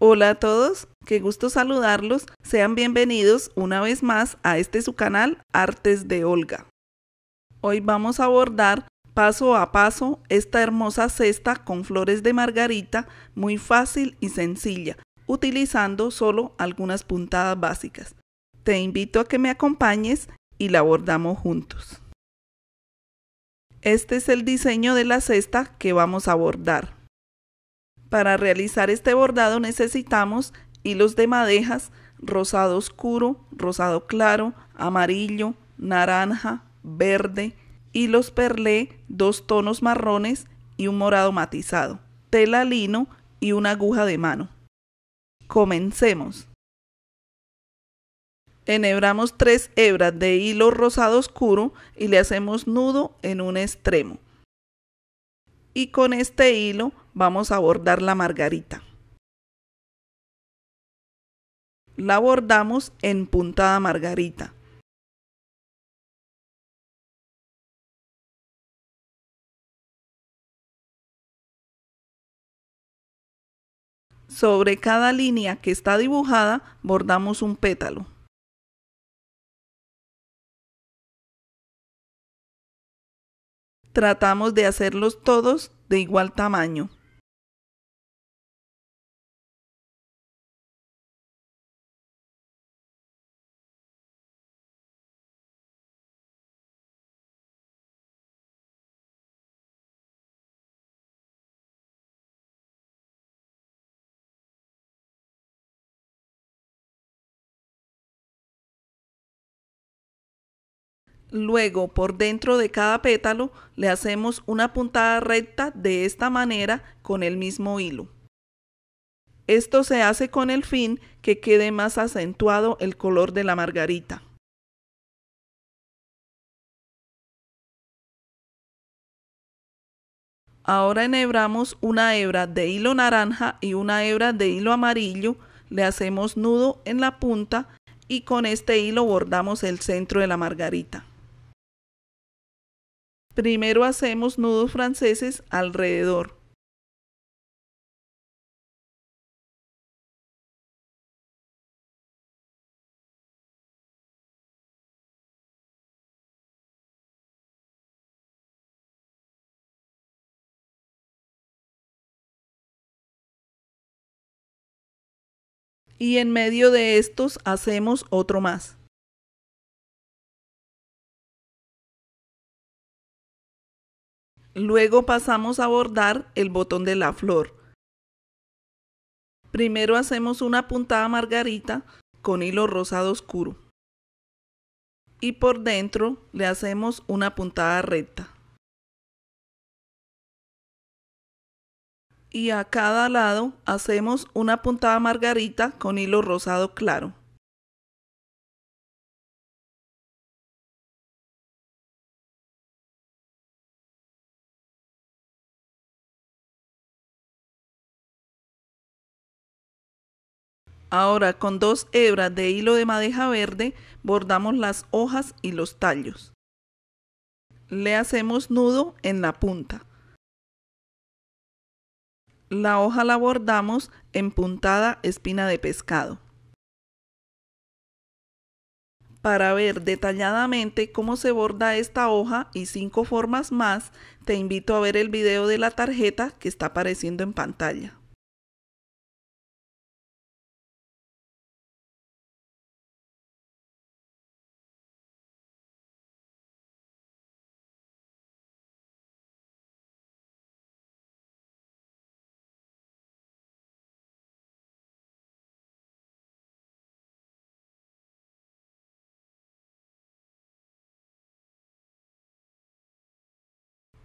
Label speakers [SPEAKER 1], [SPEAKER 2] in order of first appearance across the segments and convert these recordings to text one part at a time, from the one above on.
[SPEAKER 1] Hola a todos, qué gusto saludarlos. Sean bienvenidos una vez más a este su canal Artes de Olga. Hoy vamos a abordar paso a paso esta hermosa cesta con flores de margarita muy fácil y sencilla, utilizando solo algunas puntadas básicas. Te invito a que me acompañes y la abordamos juntos. Este es el diseño de la cesta que vamos a abordar. Para realizar este bordado necesitamos hilos de madejas, rosado oscuro, rosado claro, amarillo, naranja, verde, hilos perlé, dos tonos marrones y un morado matizado, tela lino y una aguja de mano. Comencemos. Enhebramos tres hebras de hilo rosado oscuro y le hacemos nudo en un extremo. Y con este hilo vamos a bordar la margarita.
[SPEAKER 2] La bordamos en puntada margarita. Sobre cada línea que está dibujada bordamos un pétalo. Tratamos de hacerlos todos de igual tamaño. Luego, por dentro de cada pétalo, le hacemos
[SPEAKER 1] una puntada recta de esta manera con el mismo hilo.
[SPEAKER 3] Esto se hace con el fin que quede más acentuado el color de la margarita.
[SPEAKER 2] Ahora enhebramos una hebra de hilo naranja y una hebra de
[SPEAKER 1] hilo amarillo, le hacemos nudo en la punta y con este hilo bordamos
[SPEAKER 3] el centro de la margarita primero hacemos nudos
[SPEAKER 2] franceses alrededor. y en medio de estos hacemos otro más. Luego pasamos a bordar el botón de la flor.
[SPEAKER 1] Primero hacemos una puntada margarita con hilo rosado oscuro.
[SPEAKER 3] Y por dentro le hacemos una puntada recta. Y a cada lado hacemos una
[SPEAKER 2] puntada margarita con hilo rosado claro. Ahora con dos hebras de hilo de madeja verde bordamos
[SPEAKER 1] las hojas y los tallos. Le hacemos nudo en la punta.
[SPEAKER 3] La hoja la bordamos en puntada espina de pescado. Para
[SPEAKER 1] ver detalladamente cómo se borda esta hoja y cinco formas más, te invito
[SPEAKER 2] a ver el video de la tarjeta que está apareciendo en pantalla.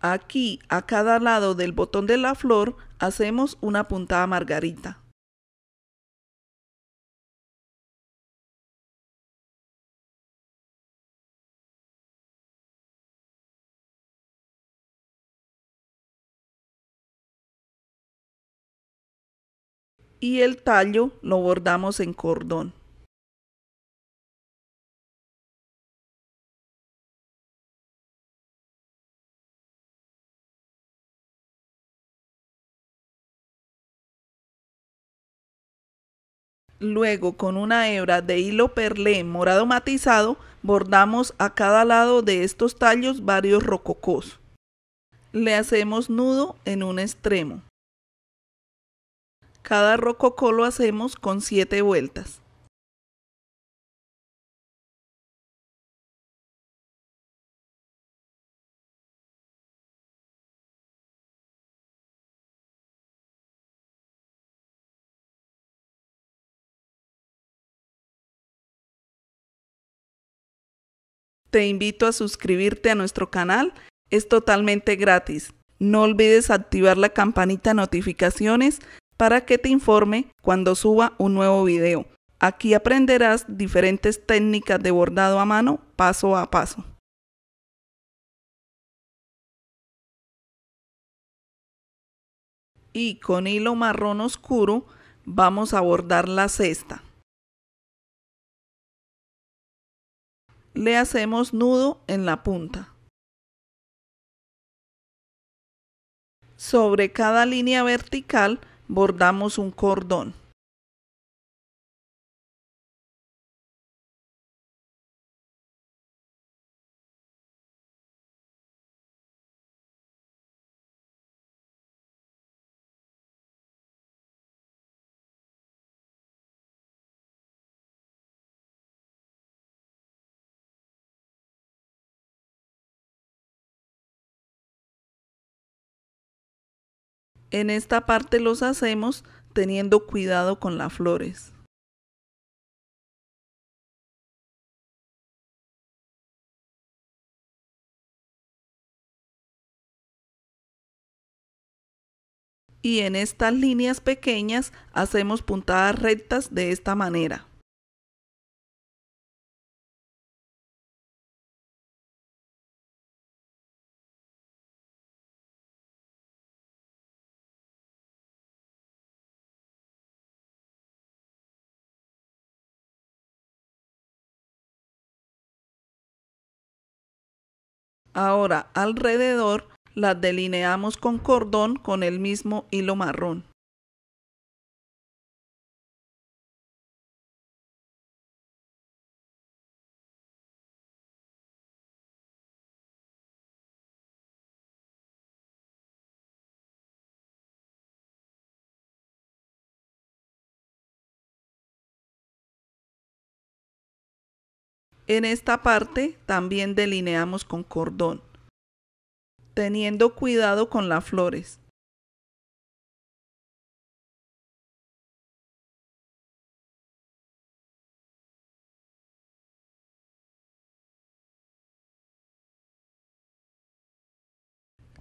[SPEAKER 2] Aquí,
[SPEAKER 3] a cada lado del botón de la flor, hacemos una puntada margarita.
[SPEAKER 2] Y el tallo lo bordamos en cordón. Luego, con una hebra de hilo perlé morado matizado,
[SPEAKER 1] bordamos a cada lado de estos tallos varios rococos. Le
[SPEAKER 3] hacemos nudo en un extremo. Cada rococó
[SPEAKER 2] lo hacemos con 7 vueltas. te invito a suscribirte a nuestro canal. Es totalmente gratis.
[SPEAKER 1] No olvides activar la campanita de notificaciones para que te informe cuando suba un nuevo video. Aquí aprenderás diferentes técnicas de bordado a
[SPEAKER 2] mano paso a paso. Y con hilo marrón oscuro vamos a bordar la cesta. le hacemos nudo en la punta. Sobre cada línea vertical bordamos un cordón. En esta parte los hacemos teniendo cuidado con las flores. Y en estas líneas pequeñas hacemos puntadas rectas de esta manera. Ahora alrededor las delineamos con cordón con el mismo hilo marrón. En esta
[SPEAKER 3] parte también delineamos con cordón, teniendo cuidado
[SPEAKER 2] con las flores.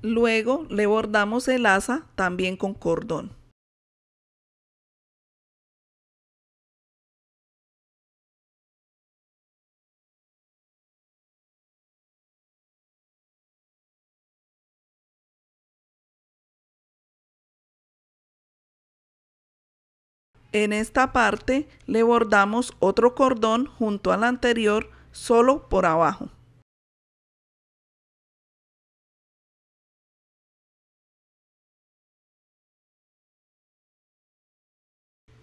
[SPEAKER 2] Luego le bordamos el asa también con cordón.
[SPEAKER 3] En esta parte le bordamos otro cordón junto al anterior solo
[SPEAKER 2] por abajo.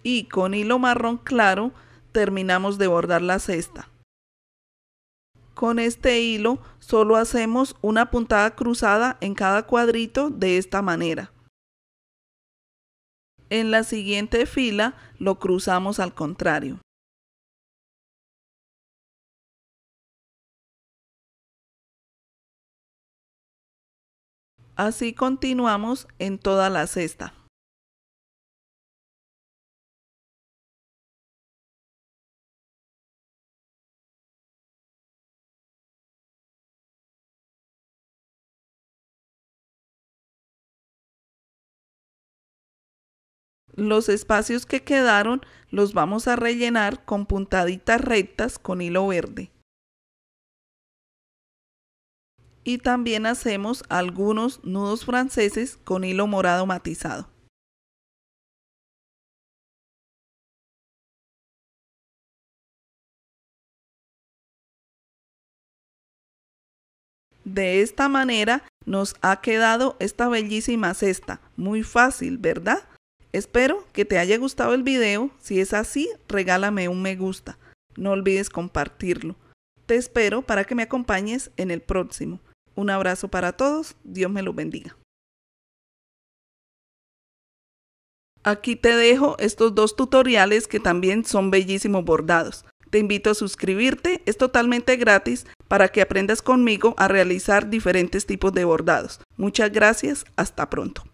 [SPEAKER 2] Y con hilo marrón claro terminamos de bordar la cesta.
[SPEAKER 1] Con este hilo solo hacemos una puntada cruzada en cada cuadrito
[SPEAKER 3] de esta manera. En la siguiente fila
[SPEAKER 2] lo cruzamos al contrario. Así continuamos en toda la cesta. los espacios que
[SPEAKER 3] quedaron los vamos a rellenar con puntaditas rectas con hilo verde. Y también hacemos algunos nudos
[SPEAKER 2] franceses con hilo morado matizado. De esta manera nos ha quedado
[SPEAKER 1] esta bellísima cesta. Muy fácil, ¿verdad? Espero que te haya gustado el video. Si es así, regálame un me gusta. No olvides compartirlo. Te espero para que me acompañes en el próximo. Un abrazo para todos. Dios me los bendiga. Aquí te dejo estos dos tutoriales que también son bellísimos bordados. Te invito a suscribirte, es totalmente
[SPEAKER 3] gratis para que aprendas conmigo a realizar diferentes tipos de bordados. Muchas gracias, hasta pronto.